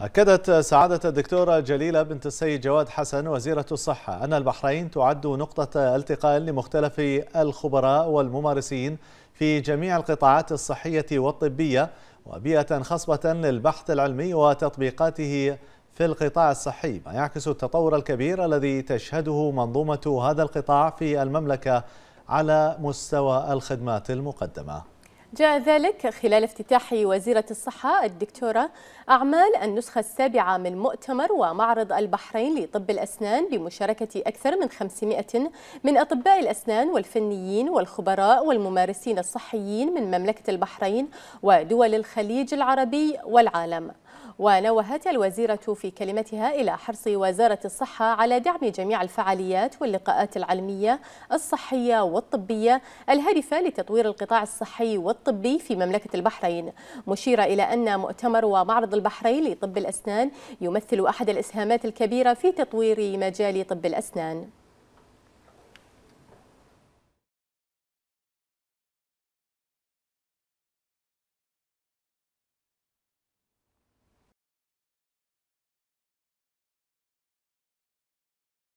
أكدت سعادة الدكتورة جليلة بنت السيد جواد حسن وزيرة الصحة أن البحرين تعد نقطة التقاء لمختلف الخبراء والممارسين في جميع القطاعات الصحية والطبية وبيئة خصبة للبحث العلمي وتطبيقاته في القطاع الصحي ما يعكس التطور الكبير الذي تشهده منظومة هذا القطاع في المملكة على مستوى الخدمات المقدمة جاء ذلك خلال افتتاح وزيرة الصحة الدكتورة أعمال النسخة السابعة من مؤتمر ومعرض البحرين لطب الأسنان بمشاركة أكثر من 500 من أطباء الأسنان والفنيين والخبراء والممارسين الصحيين من مملكة البحرين ودول الخليج العربي والعالم ونوهت الوزيرة في كلمتها إلى حرص وزارة الصحة على دعم جميع الفعاليات واللقاءات العلمية الصحية والطبية الهادفة لتطوير القطاع الصحي والطبي في مملكة البحرين مشيرة إلى أن مؤتمر ومعرض البحرين لطب الأسنان يمثل أحد الإسهامات الكبيرة في تطوير مجال طب الأسنان